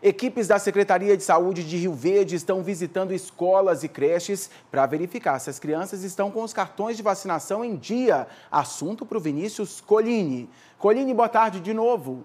Equipes da Secretaria de Saúde de Rio Verde estão visitando escolas e creches para verificar se as crianças estão com os cartões de vacinação em dia. Assunto para o Vinícius Colini. Colini, boa tarde de novo.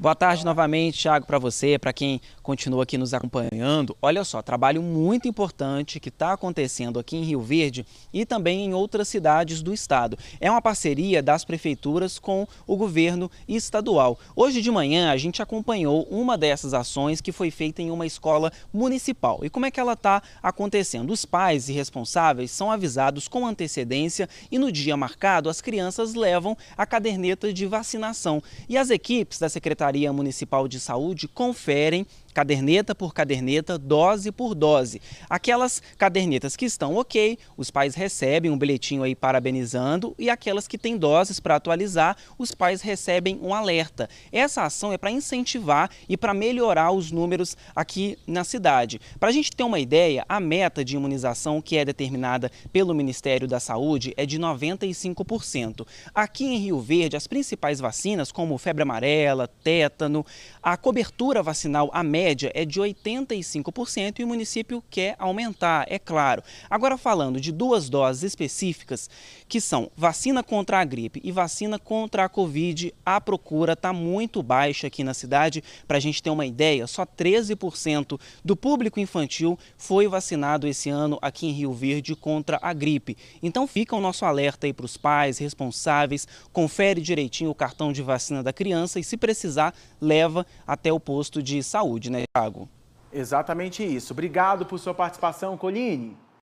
Boa tarde novamente, Thiago, para você, para quem continua aqui nos acompanhando. Olha só, trabalho muito importante que está acontecendo aqui em Rio Verde e também em outras cidades do estado. É uma parceria das prefeituras com o governo estadual. Hoje de manhã a gente acompanhou uma dessas ações que foi feita em uma escola municipal. E como é que ela está acontecendo? Os pais e responsáveis são avisados com antecedência e no dia marcado as crianças levam a caderneta de vacinação. E as equipes da Secretaria Secretaria Municipal de Saúde conferem caderneta por caderneta, dose por dose. Aquelas cadernetas que estão ok, os pais recebem um bilhetinho aí parabenizando e aquelas que têm doses para atualizar, os pais recebem um alerta. Essa ação é para incentivar e para melhorar os números aqui na cidade. Para a gente ter uma ideia, a meta de imunização que é determinada pelo Ministério da Saúde é de 95%. Aqui em Rio Verde, as principais vacinas, como febre amarela, tétano, tétano. A cobertura vacinal, a média, é de 85% e o município quer aumentar, é claro. Agora, falando de duas doses específicas, que são vacina contra a gripe e vacina contra a Covid, a procura está muito baixa aqui na cidade. Para a gente ter uma ideia, só 13% do público infantil foi vacinado esse ano aqui em Rio Verde contra a gripe. Então fica o nosso alerta aí para os pais, responsáveis, confere direitinho o cartão de vacina da criança e se precisar leva até o posto de saúde, né, Thiago? Exatamente isso. Obrigado por sua participação, Coline.